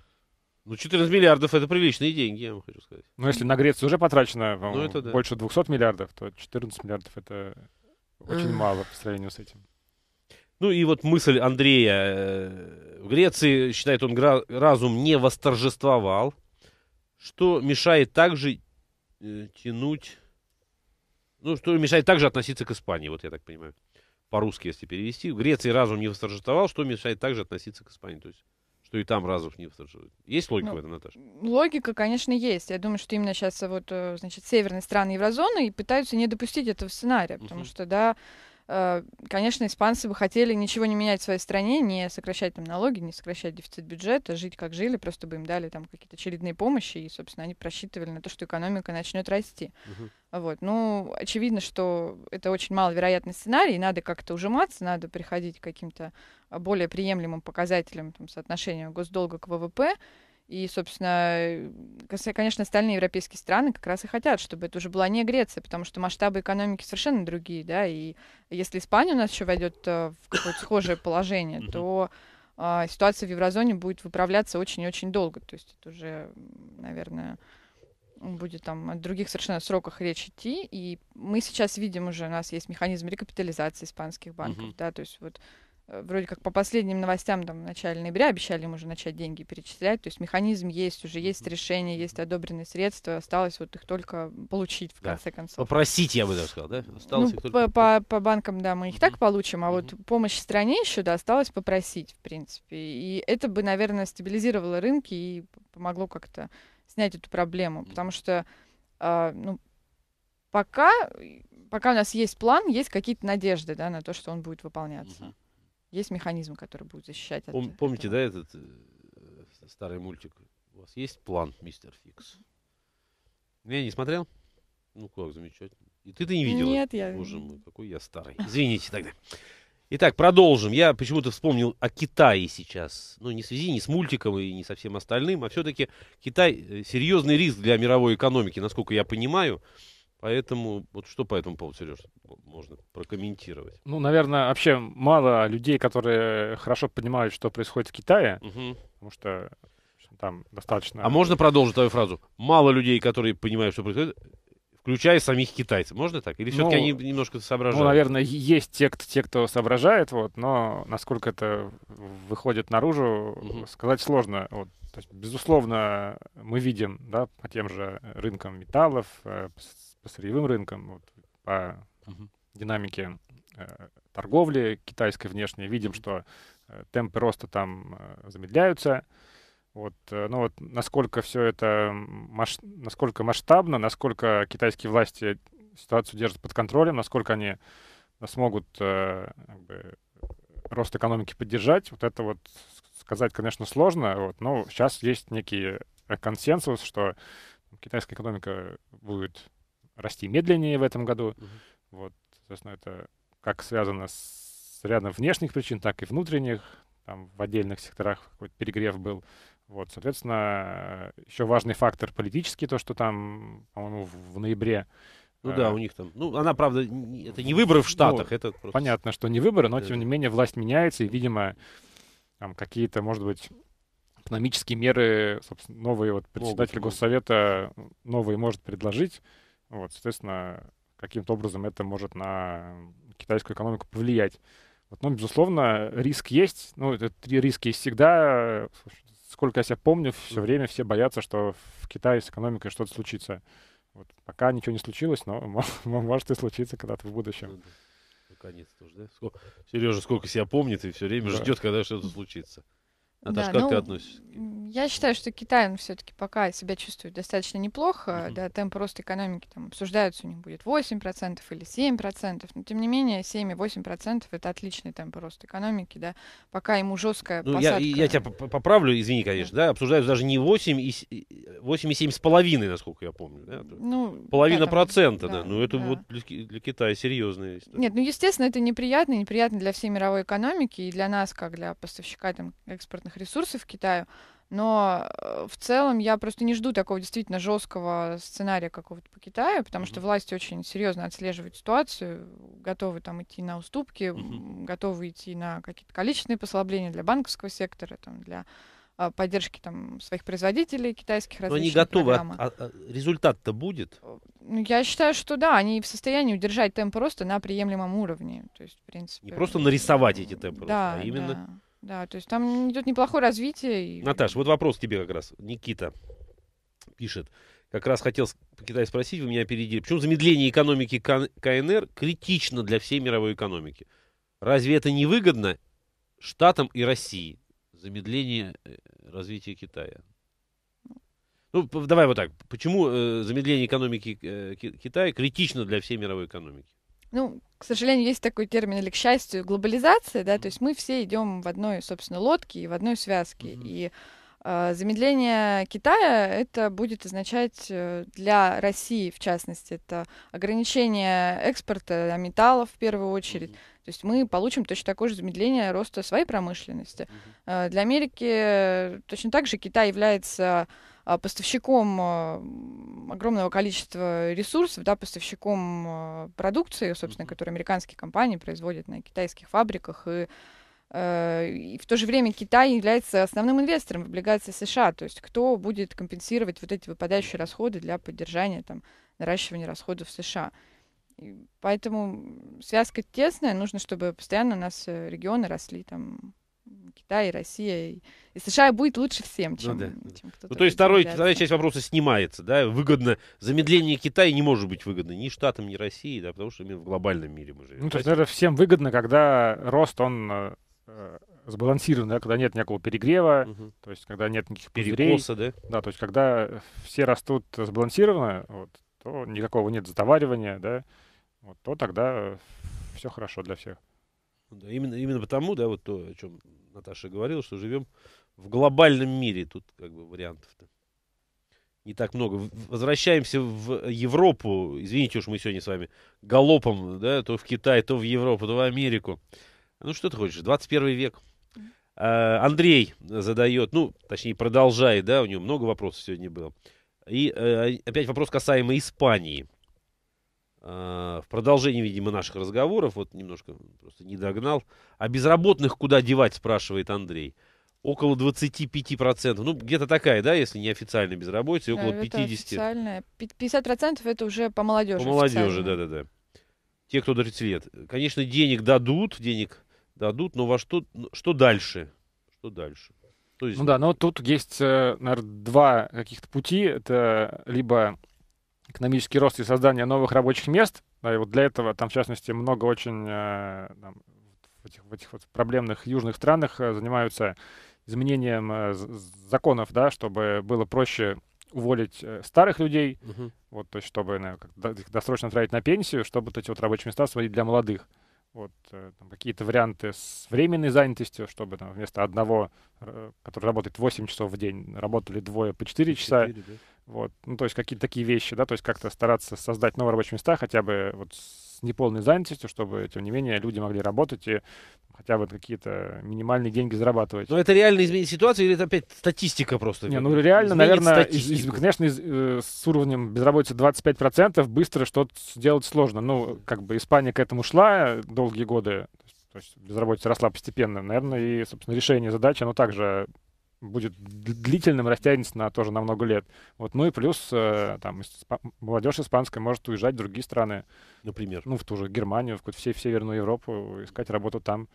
Ну, 14 миллиардов — это приличные деньги, я вам хочу сказать. Ну, если на Грецию уже потрачено ну, это да. больше 200 миллиардов, то 14 миллиардов — это очень мало по сравнению с этим. Ну и вот мысль Андрея э, в Греции, считает он, разум не восторжествовал, что мешает также э, тянуть, ну, что мешает также относиться к Испании, вот я так понимаю, по-русски, если перевести. В Греции разум не восторжествовал, что мешает также относиться к Испании, то есть что и там разум не восторжествует. Есть логика ну, в этом, Наташа? Логика, конечно, есть. Я думаю, что именно сейчас вот, э, значит, северные страны еврозоны и пытаются не допустить этого сценария, потому угу. что, да, Э, конечно, испанцы бы хотели ничего не менять в своей стране, не сокращать там налоги, не сокращать дефицит бюджета, жить как жили, просто бы им дали там какие-то очередные помощи, и, собственно, они просчитывали на то, что экономика начнет расти. Угу. Вот. Ну, очевидно, что это очень маловероятный сценарий, надо как-то ужиматься, надо приходить к каким-то более приемлемым показателям там, соотношения госдолга к ВВП, и, собственно, конечно, остальные европейские страны как раз и хотят, чтобы это уже была не Греция, потому что масштабы экономики совершенно другие, да, и если Испания у нас еще войдет э, в какое-то схожее положение, то э, ситуация в еврозоне будет выправляться очень и очень долго. То есть это уже, наверное, будет там о других совершенно сроках речь идти. И мы сейчас видим уже, у нас есть механизм рекапитализации испанских банков, да, то есть вот Э, вроде как по последним новостям, там, в начале ноября обещали им уже начать деньги перечислять. То есть механизм есть, уже есть решение, есть одобренные средства. Осталось вот их только получить, в да. конце концов. Попросить, я бы даже сказал, да? Осталось ну, только... по, по банкам, да, мы их так получим, а вот помощь стране еще, да, осталось попросить, в принципе. И это бы, наверное, стабилизировало рынки и помогло как-то снять эту проблему. Потому что, э, ну, пока, пока у нас есть план, есть какие-то надежды, да, на то, что он будет выполняться. Uh-huh. Есть механизм, который будет защищать. Пом- помните, этого. да, этот э, старый мультик? У вас есть план, мистер Фикс? Я не смотрел? Ну как, замечательно. И ты-то не видел? Нет, я... Боже мой, какой я старый. Извините тогда. Итак, продолжим. Я почему-то вспомнил о Китае сейчас. Ну, не в связи, не с мультиком и не со всем остальным, а все-таки Китай э, серьезный риск для мировой экономики, насколько я понимаю. Поэтому, вот что по этому поводу, Сереж, можно прокомментировать? Ну, наверное, вообще мало людей, которые хорошо понимают, что происходит в Китае, угу. потому что там достаточно... А можно продолжить твою фразу? Мало людей, которые понимают, что происходит, включая самих китайцев. Можно так? Или все-таки ну, они немножко соображают? Ну, наверное, есть те, кто, те, кто соображает, вот, но насколько это выходит наружу, угу. сказать сложно. Вот, то есть, безусловно, мы видим, да, по тем же рынкам металлов, э, по сырьевым рынкам, вот, по угу. динамике э, торговли китайской внешней, видим, что э, темпы роста там э, замедляются. Вот, ну вот насколько все это, маш... насколько масштабно, насколько китайские власти ситуацию держат под контролем, насколько они смогут э, как бы, рост экономики поддержать, вот это вот сказать, конечно, сложно. Вот, но сейчас есть некий э, консенсус, что китайская экономика будет расти медленнее в этом году. Угу. Вот, соответственно, это как связано с рядом внешних причин, так и внутренних. Там в отдельных секторах какой-то перегрев был. Вот, соответственно, еще важный фактор политический, то, что там, по-моему, в, ноябре ну э, да, у них там. Ну, она, правда, это не выборы в ну, Штатах. Ну, это просто... Понятно, что не выборы, но, тем не менее, власть меняется, и, видимо, там какие-то, может быть, экономические меры, собственно, новые вот председатель Могут, Госсовета новые может предложить. Вот, соответственно, каким-то образом это может на китайскую экономику повлиять. Вот, но, ну, безусловно, риск есть. Ну, это три риска есть всегда. Сколько я себя помню, все время все боятся, что в Китае с экономикой что-то случится. Вот, пока ничего не случилось, но может и случиться когда-то в будущем. Ну Наконец-то уже, да? Сколько... Сережа сколько себя помнит и все время да. ждет, когда что-то случится. Наташа, да, как ну, ты относишься? Я считаю, что Китай все-таки пока себя чувствует достаточно неплохо. Mm-hmm. Да, темп роста экономики там обсуждаются, у них будет 8% или 7%. Но тем не менее, 7-8% это отличный темп роста экономики, да. Пока ему жесткая ну, посадка. Я, я тебя поправлю, извини, конечно, да. Обсуждают даже не 8 и 8 и 7 с половиной, насколько я помню. Да? Ну, Половина да, там, процента, да, да. Ну, это да. вот для, для Китая серьезная история. Нет, ну естественно, это неприятно, неприятно для всей мировой экономики и для нас, как для поставщика там экспортных природных ресурсов Китаю, но э, в целом я просто не жду такого действительно жесткого сценария какого-то по Китаю, потому mm-hmm. что власти очень серьезно отслеживают ситуацию, готовы там идти на уступки, mm-hmm. готовы идти на какие-то количественные послабления для банковского сектора, там, для а, поддержки там своих производителей китайских Но они готовы. А, программы. А, а результат-то будет? Э, ну, я считаю, что да, они в состоянии удержать темп роста на приемлемом уровне. То есть, в принципе, не просто нарисовать эти темпы, да, а именно да. Да, то есть там идет неплохое развитие. И... Наташ, вот вопрос тебе как раз. Никита пишет. Как раз хотел Китай спросить, вы меня опередили. Почему замедление экономики КНР критично для всей мировой экономики? Разве это не выгодно Штатам и России? Замедление э, развития Китая. Ну, давай вот так. Почему э, замедление экономики э, Китая критично для всей мировой экономики? ну, к сожалению, есть такой термин, или к счастью, глобализация, да, то есть мы все идем в одной, собственно, лодке и в одной связке. Mm-hmm. И э, замедление Китая это будет означать э, для России, в частности, это ограничение экспорта а, металлов в первую очередь. Mm-hmm. То есть мы получим точно такое же замедление роста своей промышленности. Mm-hmm. Э, для Америки э, точно так же Китай является а, поставщиком а, огромного количества ресурсов, да, поставщиком а, продукции, собственно, которую американские компании производят на китайских фабриках и э, и в то же время Китай является основным инвестором в облигации США. То есть кто будет компенсировать вот эти выпадающие расходы для поддержания, там, наращивания расходов в США. И поэтому связка тесная, нужно, чтобы постоянно у нас э, регионы росли там Китай, Россия и, и США будет лучше всем, ну чем, ну, да. чем кто-то. Ну, то есть второй, вторая часть вопроса снимается, да, выгодно. Замедление Китая не может быть выгодно ни Штатам, ни России, да, потому что именно в глобальном мире мы живем. Ну, то есть, наверное, всем выгодно, когда рост, он э, сбалансирован, да, когда нет никакого перегрева, угу. то есть когда нет никаких перекоса, да? Да, то есть когда все растут сбалансированно, вот, то никакого нет затоваривания, да, вот, то тогда все хорошо для всех. Ну да, именно, именно потому, да, вот то, о чем Наташа говорила, что живем в глобальном мире. Тут как бы вариантов-то не так много. Возвращаемся в Европу. Извините уж, мы сегодня с вами галопом, да, то в Китай, то в Европу, то в Америку. Ну, что ты хочешь, 21 век. А, Андрей задает, ну, точнее, продолжает, да, у него много вопросов сегодня было. И э, опять вопрос касаемо Испании. Э, в продолжении, видимо, наших разговоров, вот немножко просто не догнал, а безработных куда девать, спрашивает Андрей. Около 25%, ну где-то такая, да, если не официальная безработица, и да, около 50%. Официальная. 50% это уже по молодежи. По молодежи, да-да-да. Те, кто до 30 лет. Конечно, денег дадут, денег дадут, но во что, ну, что дальше? Что дальше? Что ну да, но тут есть, э, наверное, два каких-то пути. Это либо экономический рост и создание новых рабочих мест. Да, и вот для этого там, в частности, много очень э, там, в этих, в этих вот проблемных южных странах э, занимаются изменением э, законов, да, чтобы было проще уволить старых людей, угу. вот, то есть чтобы наверное, их досрочно тратить на пенсию, чтобы вот эти вот рабочие места сводить для молодых. Вот какие-то варианты с временной занятостью, чтобы там, вместо одного, который работает 8 часов в день, работали двое по 4 часа. да? Вот. Ну, то есть какие-то такие вещи, да, то есть как-то стараться создать новые рабочие места хотя бы вот с неполной занятостью, чтобы, тем не менее, люди могли работать и хотя бы какие-то минимальные деньги зарабатывать. Но это реально изменить ситуацию или это опять статистика просто? Не, ну реально, наверное, из, из, конечно, из, э, с уровнем безработицы 25% быстро что-то сделать сложно. Ну, как бы Испания к этому шла долгие годы, то есть безработица росла постепенно, наверное, и, собственно, решение задачи, оно также будет длительным, растянется на тоже на много лет. Вот, ну и плюс э, там молодежь испанская может уезжать в другие страны. Например? Ну, в ту же Германию, в, какую все, в Северную Европу, искать работу там,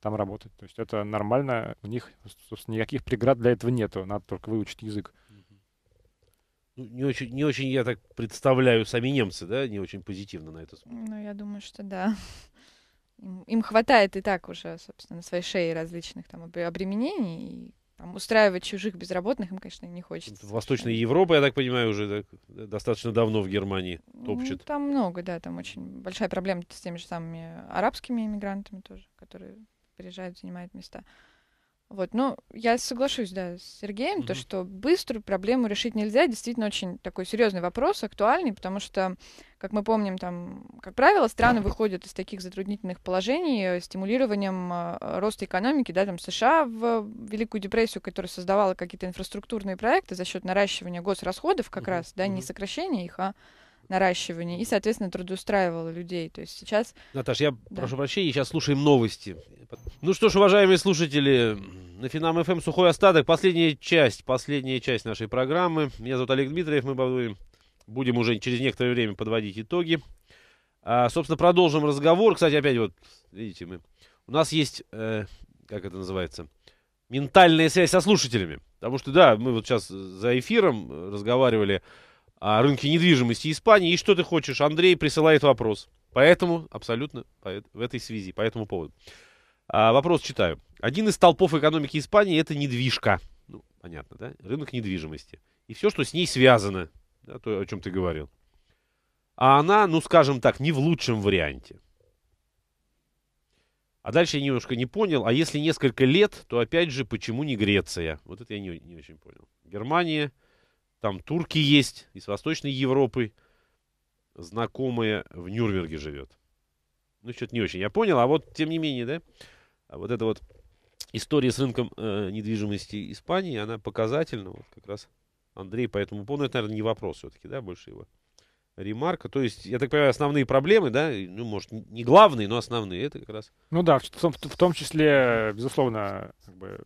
там работать. То есть это нормально, у них, собственно, никаких преград для этого нету, надо только выучить язык. Ну, не очень, не очень, я так представляю, сами немцы, да, не очень позитивно на это смотрят. Ну, я думаю, что да. Им, им хватает и так уже, собственно, на своей шее различных там обременений, и там, устраивать чужих безработных им, конечно, не хочется. Восточная Европа, я так понимаю, уже так, э, достаточно давно в Германии топчет. Ну, там много, да, там очень большая проблема с теми же самыми арабскими иммигрантами тоже, которые приезжают, занимают места. Вот, но ну, я соглашусь, да, с Сергеем, mm-hmm. то, что быструю проблему решить нельзя, действительно очень такой серьезный вопрос, актуальный, потому что, как мы помним, там, как правило, страны выходят из таких затруднительных положений стимулированием э, роста экономики, да, там США в Великую депрессию, которая создавала какие-то инфраструктурные проекты за счет наращивания госрасходов, как mm-hmm. раз, да, не сокращения их, а наращивание и, соответственно, трудоустраивало людей. То есть сейчас... Наташа, я да. прошу прощения, сейчас слушаем новости. Ну что ж, уважаемые слушатели, на Финам ФМ эм сухой остаток. Последняя часть, последняя часть нашей программы. Меня зовут Олег Дмитриев, мы будем, будем уже через некоторое время подводить итоги. А, собственно, продолжим разговор. Кстати, опять вот, видите, мы... У нас есть, э, как это называется, ментальная связь со слушателями. Потому что, да, мы вот сейчас за эфиром разговаривали о рынке недвижимости Испании. И что ты хочешь? Андрей присылает вопрос. Поэтому, абсолютно в этой связи, по этому поводу. А, вопрос читаю. Один из толпов экономики Испании это недвижка. Ну, понятно, да? Рынок недвижимости. И все, что с ней связано. Да, то, о чем ты говорил. А она, ну, скажем так, не в лучшем варианте. А дальше я немножко не понял. А если несколько лет, то опять же, почему не Греция? Вот это я не, не очень понял. Германия, там турки есть из Восточной Европы. знакомые в Нюрнберге живет. Ну, что-то не очень. Я понял, а вот тем не менее, да? А вот эта вот история с рынком э, недвижимости Испании, она показательна. Вот как раз Андрей по этому поводу, ну, это, наверное, не вопрос все-таки, да, больше его ремарка. То есть, я так понимаю, основные проблемы, да, ну, может, не главные, но основные, это как раз... Ну да, в, в, в том числе, безусловно, как бы,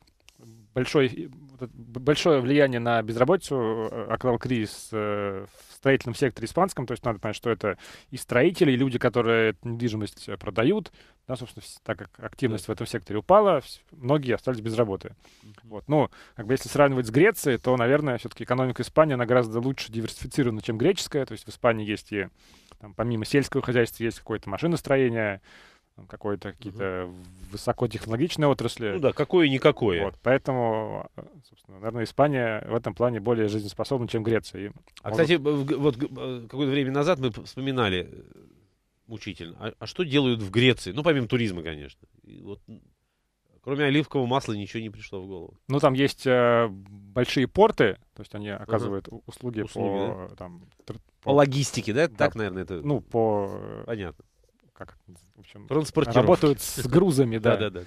большой, большое влияние на безработицу э, оказал кризис э, в строительном секторе испанском. То есть надо понять, что это и строители, и люди, которые эту недвижимость э, продают. Да, собственно, так как активность да. в этом секторе упала, многие остались без работы. Mm-hmm. Вот. но ну, как бы если сравнивать с Грецией, то, наверное, все-таки экономика Испании, она гораздо лучше диверсифицирована, чем греческая. То есть в Испании есть и, там, помимо сельского хозяйства, есть какое-то машиностроение, какой-то какие-то угу. высокотехнологичные отрасли. Ну да, какое-никакое. Вот, поэтому, э, собственно, наверное, Испания в этом плане более жизнеспособна, чем Греция. И а, может... кстати, вот э, какое-то время назад мы вспоминали э, мучительно, а, а что делают в Греции? Ну, помимо туризма, конечно. И вот Кроме оливкового масла ничего не пришло в голову. Ну, там есть э, большие порты, то есть они оказывают uh услуги, услуги по, да? там, по... по логистике, да? да? Так, наверное, это... Ну, по... Понятно как в общем, работают с грузами, да. Да, да,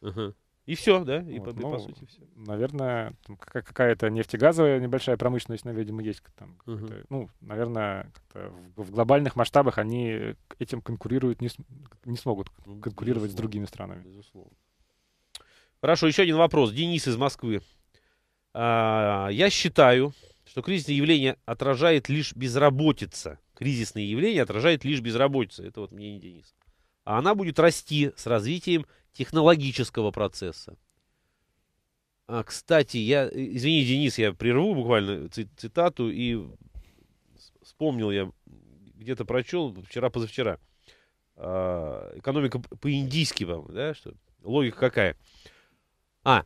да. И все, да? И, вот, по, ну, по сути все. Наверное, какая-то нефтегазовая небольшая промышленность, ну, видимо, есть. Там, угу. Ну, наверное, в, в глобальных масштабах они этим конкурируют, не, не смогут ну, конкурировать Безусловно. с другими странами. Безусловно. Хорошо, еще один вопрос. Денис из Москвы. А, я считаю, что кризисное явление отражает лишь безработица кризисные явления отражает лишь безработица. Это вот мнение Дениса. А она будет расти с развитием технологического процесса. А, кстати, я, э, извини, Денис, я прерву буквально цитату и вспомнил я, где-то прочел вчера-позавчера. А, экономика по-индийски, по да, что? Логика какая? А,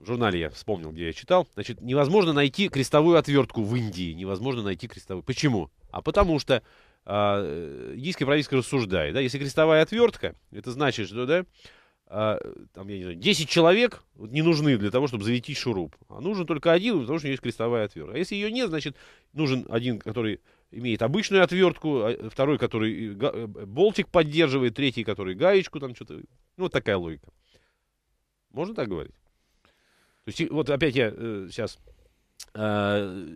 в журнале я вспомнил, где я читал, значит, невозможно найти крестовую отвертку в Индии, невозможно найти крестовую. Почему? А потому что а, э, индийское правительство рассуждает, да, если крестовая отвертка, это значит, что, да, э, там, я не знаю, 10 человек не нужны для того, чтобы заветить шуруп, а нужен только один, потому что у него есть крестовая отвертка. А если ее нет, значит, нужен один, который имеет обычную отвертку, а, второй, который э, болтик поддерживает, третий, который гаечку, там что-то, ну, вот такая логика. Можно так говорить? То есть, вот опять я э, сейчас э,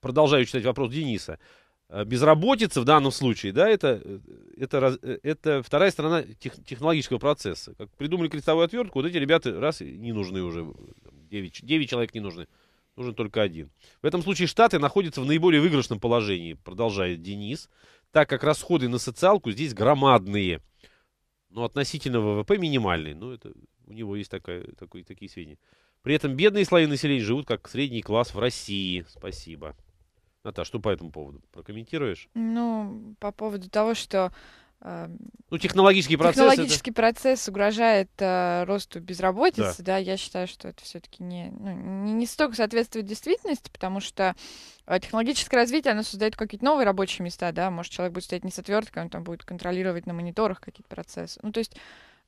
продолжаю читать вопрос Дениса. Э, Безработица в данном случае, да, это, э, это, э, это вторая сторона тех, технологического процесса. Как придумали крестовую отвертку, вот эти ребята раз не нужны уже. 9, 9 человек не нужны. Нужен только один. В этом случае Штаты находятся в наиболее выигрышном положении, продолжает Денис, так как расходы на социалку здесь громадные. Но ну, относительно ВВП минимальные. Ну, это у него есть такая, такой, такие сведения. При этом бедные слои населения живут как средний класс в России. Спасибо. Наташа, что по этому поводу? Прокомментируешь? Ну, по поводу того, что эм, ну, технологический процесс. Технологический это... процесс угрожает э, росту безработицы, да. да, я считаю, что это все-таки не, ну, не, не столько соответствует действительности, потому что э, технологическое развитие, оно создает какие-то новые рабочие места, да, может, человек будет стоять не с отверткой, он там будет контролировать на мониторах какие-то процессы. Ну, то есть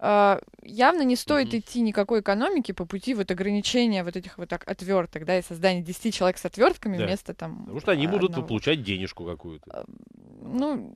а, явно не стоит mm-hmm. идти никакой экономики по пути вот ограничения вот этих вот так отверток, да, и создания 10 человек с отвертками да. вместо там. Потому что они одного. будут получать денежку какую-то. Ну,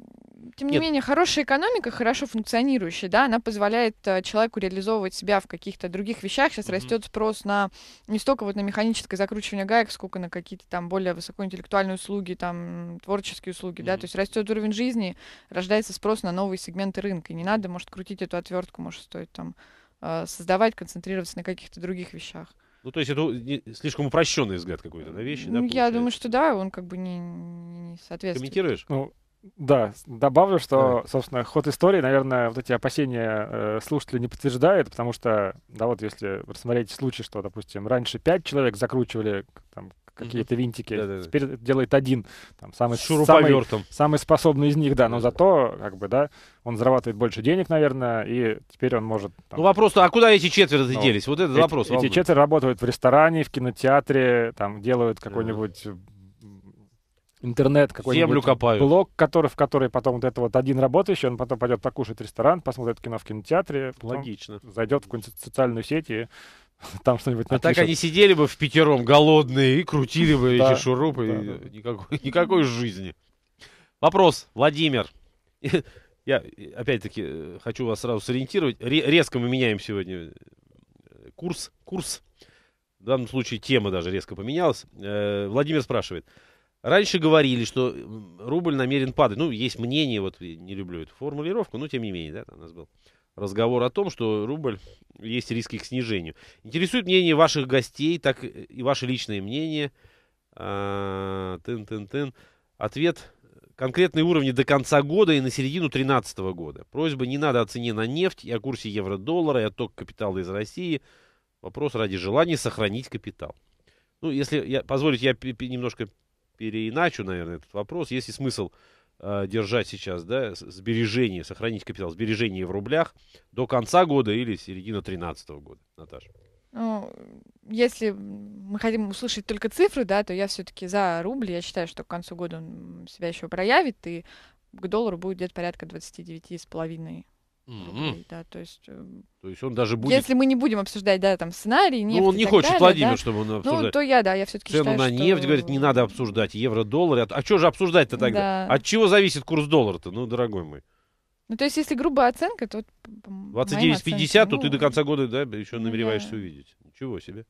тем не Нет. менее, хорошая экономика, хорошо функционирующая, да, она позволяет э, человеку реализовывать себя в каких-то других вещах. Сейчас mm-hmm. растет спрос на не столько вот на механическое закручивание гаек, сколько на какие-то там более высокоинтеллектуальные услуги, там творческие услуги, mm-hmm. да, то есть растет уровень жизни, рождается спрос на новые сегменты рынка. И не надо, может, крутить эту отвертку, может, стоит там э, создавать, концентрироваться на каких-то других вещах. Ну, то есть это слишком упрощенный взгляд какой-то на вещи, ну, да? Получается? Я думаю, что да, он как бы не, не соответствует. Комментируешь? Ну, да, добавлю, что, да. собственно, ход истории, наверное, вот эти опасения э, слушателей не подтверждает, потому что, да, вот если рассмотреть случай, что, допустим, раньше пять человек закручивали там, какие-то винтики, да, да, да. теперь делает один, там, самый, самый, самый способный из них, да, но зато, как бы, да, он зарабатывает больше денег, наверное, и теперь он может... Там, ну вопрос, а куда эти четверо ну, Вот этот эти, вопрос. Эти четверо работают в ресторане, в кинотеатре, там, делают какой-нибудь... Да интернет какой-нибудь. Землю копают. Блок, который, в который потом вот это вот один работающий, он потом пойдет покушать в ресторан, посмотрит кино в кинотеатре. Логично. Зайдет в какую-нибудь социальную сеть и там что-нибудь напишет. А так они сидели бы в пятером голодные и крутили бы эти шурупы. никакой жизни. Вопрос, Владимир. Я, опять-таки, э, хочу вас сразу сориентировать. Резко мы меняем сегодня э, курс. Курс. В данном случае тема даже резко поменялась. Э, Владимир спрашивает. Раньше говорили, что рубль намерен падать. Ну, есть мнение, вот не люблю эту формулировку, но тем не менее, да, у нас был разговор о том, что рубль есть риски к снижению. Интересует мнение ваших гостей, так и ваше личное мнение. Тын-тын-тын. А, Ответ конкретные уровни до конца года и на середину 2013 года. Просьба не надо о цене на нефть и о курсе евро-доллара и отток капитала из России. Вопрос ради желания сохранить капитал. Ну, если я, позволите, я немножко переиначу, наверное, этот вопрос. Есть ли смысл э, держать сейчас, да, сбережение, сохранить капитал, сбережение в рублях до конца года или середины 2013 года, Наташа? Ну, если мы хотим услышать только цифры, да, то я все-таки за рубль. Я считаю, что к концу года он себя еще проявит, и к доллару будет где-то порядка 29,5 рублей, да, то есть... Эм, то есть он даже будет... Если мы не будем обсуждать, да, там, сценарий, нефть Ну, он не хочет, далее, Владимир, да, чтобы он обсуждал. Ну, то я, да, я все-таки Цену считаю, на что... нефть, говорит, не надо обсуждать, евро-доллар. А, а что же обсуждать-то тогда? Да. От чего зависит курс доллара-то, ну, дорогой мой? Ну, то есть, если грубая оценка, то... 29,50, ну, то ты ну, до конца года, да, еще ну, намереваешься да. увидеть. Ничего себе.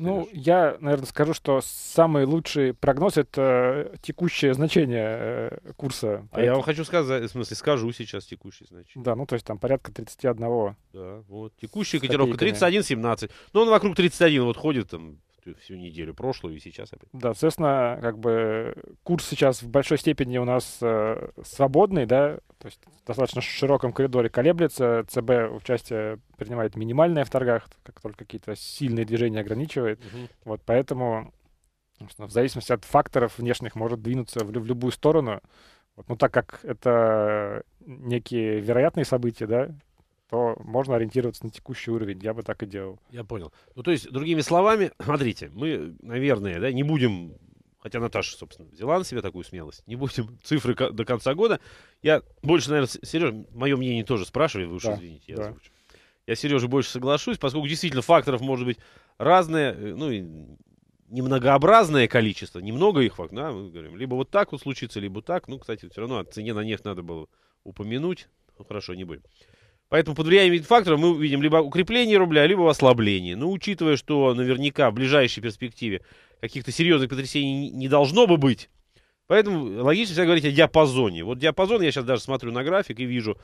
Ну, я, наверное, скажу, что самый лучший прогноз — это э, текущее значение э, курса. А я вам хочу сказать, в смысле, скажу сейчас текущее значение. Да, ну, то есть там порядка 31. Да, вот. Текущая котировка 31,17. Ну, он вокруг 31 вот ходит там всю неделю прошлую и сейчас опять. Да, соответственно, как бы курс сейчас в большой степени у нас э, свободный, да, то есть в достаточно широком коридоре колеблется, ЦБ участие принимает минимальное в торгах, как только какие-то сильные движения ограничивает. Угу. Вот поэтому в зависимости от факторов внешних может двинуться в, в любую сторону. Вот, ну, так как это некие вероятные события, да, то можно ориентироваться на текущий уровень. Я бы так и делал. Я понял. Ну, то есть, другими словами, смотрите, мы, наверное, да, не будем Хотя Наташа, собственно, взяла на себя такую смелость. Не будем цифры до конца года. Я больше, наверное, Сережа, мое мнение тоже спрашивали, вы уж да, извините, я да. озвучу. Я Сережа больше соглашусь, поскольку действительно факторов может быть разное, э, ну и немногообразное количество, немного их факторов, да, мы говорим, либо вот так вот случится, либо так. Ну, кстати, все равно о цене на них надо было упомянуть. Ну, хорошо, не будем. Поэтому под влиянием этих факторов мы видим либо укрепление рубля, либо ослабление. Но ну, учитывая, что наверняка в ближайшей перспективе каких-то серьезных потрясений не должно бы быть, поэтому логично всегда говорить о диапазоне. Вот диапазон, я сейчас даже смотрю на график и вижу,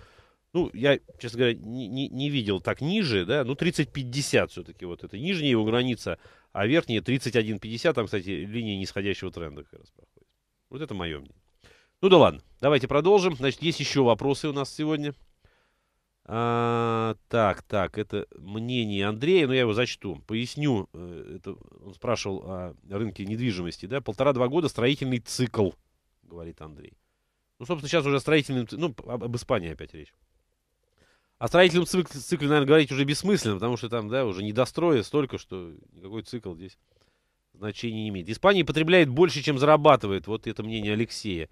ну, я, честно говоря, не, не, не видел так ниже, да, ну, 30-50 все-таки вот это нижняя его граница, а верхняя 31-50, там, кстати, линия нисходящего тренда как раз проходит. Вот это мое мнение. Ну да ладно, давайте продолжим. Значит, есть еще вопросы у нас сегодня. А, так, так, это мнение Андрея, но я его зачту. Поясню, э, это, он спрашивал о рынке недвижимости, да, полтора-два года строительный цикл, говорит Андрей. Ну, собственно, сейчас уже строительным, ну, об, об Испании опять речь. О строительном цикле, цикле, наверное, говорить уже бессмысленно, потому что там, да, уже недостроя столько, что никакой цикл здесь значения не имеет. Испания потребляет больше, чем зарабатывает, вот это мнение Алексея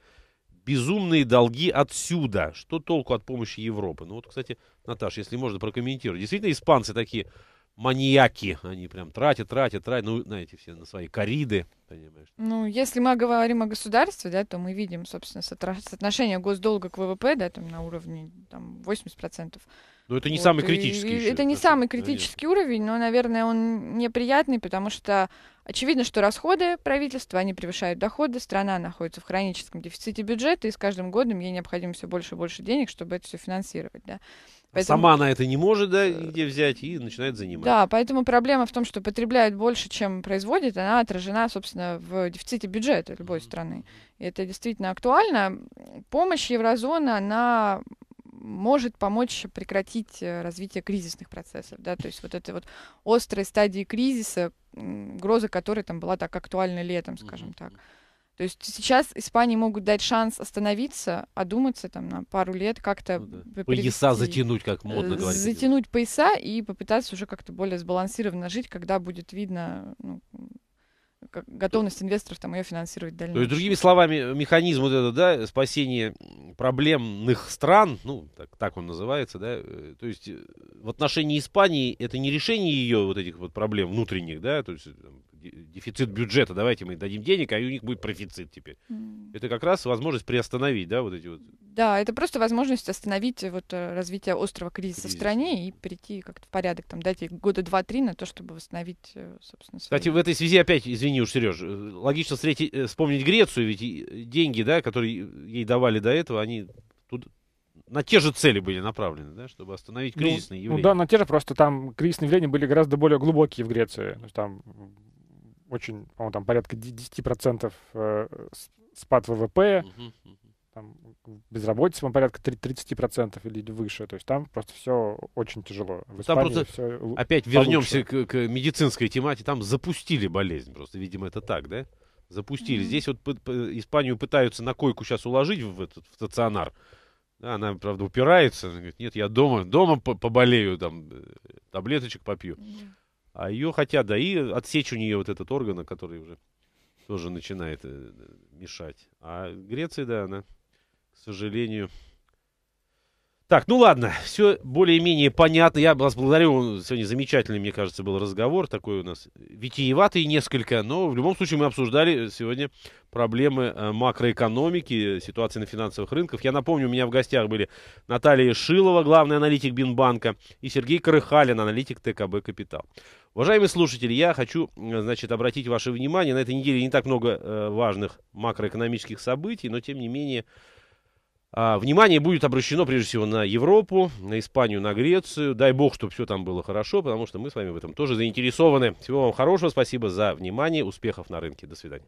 безумные долги отсюда. Что толку от помощи Европы? Ну вот, кстати, Наташа, если можно, прокомментировать. Действительно, испанцы такие маньяки. Они прям тратят, тратят, тратят. Ну, знаете, все на свои кориды, понимаешь. Ну, если мы говорим о государстве, да, то мы видим, собственно, соотношение госдолга к ВВП, да, там на уровне там, 80%. процентов. Но ну, это не вот, самый критический. И, еще, это не самый критический уровень, но, наверное, он неприятный, потому что очевидно, что расходы правительства, они превышают доходы, страна находится в хроническом дефиците бюджета, и с каждым годом ей необходимо все больше и больше денег, чтобы это все финансировать. Да. А поэтому... Сама она это не может, да, э, нигде взять и начинает заниматься. Да, поэтому проблема в том, что потребляет больше, чем производит, она отражена, собственно, в дефиците бюджета любой страны. И это действительно актуально. Помощь еврозоны, она может помочь прекратить э, развитие кризисных процессов, да, то есть вот это вот острая стадия кризиса, гроза которой там была так актуальна летом, скажем так. То есть сейчас Испании могут дать шанс остановиться, одуматься там на пару лет, как-то... Ну, да. Пояса затянуть, как модно э, говорить. Затянуть пояса и попытаться уже как-то более сбалансированно жить, когда будет видно, ну, готовность инвесторов там ее финансировать дальше. То есть, другими словами, механизм вот это, да, спасение проблемных стран, ну, так, так он называется, да, э, то есть э, в отношении Испании это не решение ее вот этих вот проблем внутренних, да, то есть э, дефицит бюджета, давайте мы дадим денег, а у них будет профицит теперь. Mm. Это как раз возможность приостановить, да, вот эти вот... Да, это просто возможность остановить э, вот э, развитие острого кризиса Кризис. в стране и перейти как-то в порядок, там, дать ей года два-три на то, чтобы восстановить, э, собственно, свои... Кстати, в этой связи опять, извини уж, Сереж, логично встретить, вспомнить Грецию, ведь деньги, да, которые ей давали до этого, они тут на те же цели были направлены, да, чтобы остановить ну, кризисные ну, явления. Ну да, на те же, просто там кризисные явления были гораздо более глубокие в Греции. То есть там очень, по-моему, там порядка 10% э, спад ВВП, там, безработица, по-моему, порядка 30% или выше. То есть там просто все очень тяжело. В там Испании просто, опять получше. вернемся к, к медицинской тематике, там запустили болезнь просто, видимо, это так, да? Запустили. Mm-hmm. Здесь вот Испанию пытаются на койку сейчас уложить в этот в стационар. Да, она, правда, упирается. Она говорит, нет, я дома, дома поболею, там, э, таблеточек попью. Mm-hmm. А ее хотят, да, и отсечь у нее вот этот орган, который уже тоже начинает э, мешать. А Греция, да, она, к сожалению, так, ну ладно, все более-менее понятно. Я вас благодарю. Сегодня замечательный, мне кажется, был разговор. Такой у нас витиеватый несколько. Но в любом случае мы обсуждали сегодня проблемы э, макроэкономики, ситуации на финансовых рынках. Я напомню, у меня в гостях были Наталья Шилова, главный аналитик Бинбанка, и Сергей Крыхалин, аналитик ТКБ «Капитал». Уважаемые слушатели, я хочу, э, значит, обратить ваше внимание. На этой неделе не так много э, важных макроэкономических событий, но тем не менее а, внимание будет обращено прежде всего на Европу, на Испанию, на Грецию. Дай бог, чтобы все там было хорошо, потому что мы с вами в этом тоже заинтересованы. Всего вам хорошего, спасибо за внимание, успехов на рынке. До свидания.